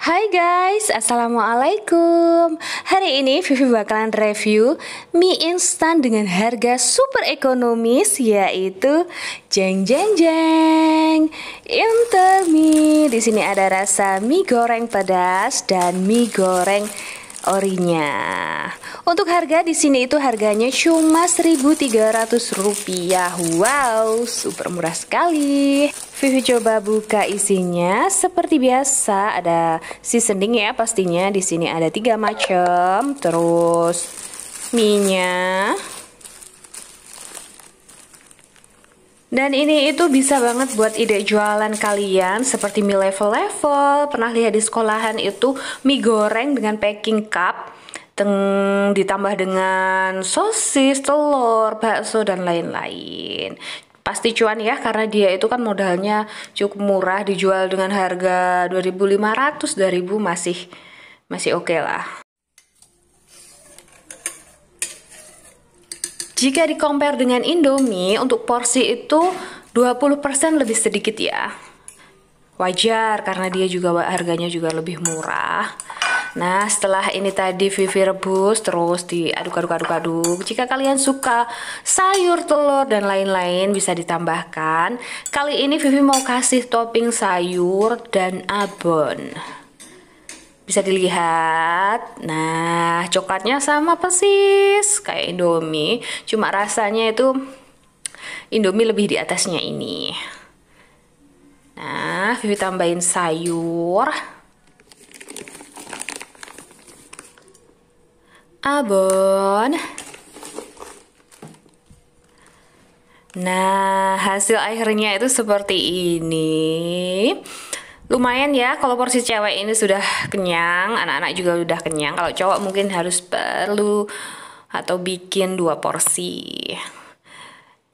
Hai guys, Assalamualaikum Hari ini Vivi bakalan review mie instan dengan harga super ekonomis Yaitu jeng jeng jeng intermi. Di sini ada rasa mie goreng pedas dan mie goreng orinya. Untuk harga di sini itu harganya cuma Rp1.300. Wow, super murah sekali. Vivi coba buka isinya. Seperti biasa ada seasoning ya pastinya. Di sini ada tiga macam. Terus minyak Dan ini itu bisa banget buat ide jualan kalian seperti mie level-level. Pernah lihat di sekolahan itu mie goreng dengan packing cup ditambah dengan sosis, telur, bakso dan lain-lain. Pasti cuan ya karena dia itu kan modalnya cukup murah dijual dengan harga 2.500 2000 masih masih oke okay lah. Jika dikompar dengan Indomie, untuk porsi itu 20% lebih sedikit ya. Wajar karena dia juga harganya juga lebih murah. Nah, setelah ini tadi Vivi rebus terus diaduk-aduk-aduk-aduk. Jika kalian suka sayur, telur dan lain-lain bisa ditambahkan. Kali ini Vivi mau kasih topping sayur dan abon bisa dilihat nah coklatnya sama persis kayak indomie cuma rasanya itu indomie lebih di atasnya ini nah Vivi tambahin sayur abon Nah, hasil akhirnya itu seperti ini. Lumayan ya kalau porsi cewek ini sudah kenyang, anak-anak juga sudah kenyang. Kalau cowok mungkin harus perlu atau bikin dua porsi.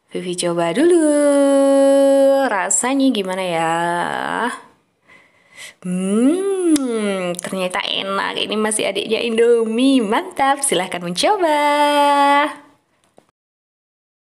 Vivi coba dulu. Rasanya gimana ya? Hmm, ternyata enak. Ini masih adiknya Indomie. Mantap, silahkan mencoba.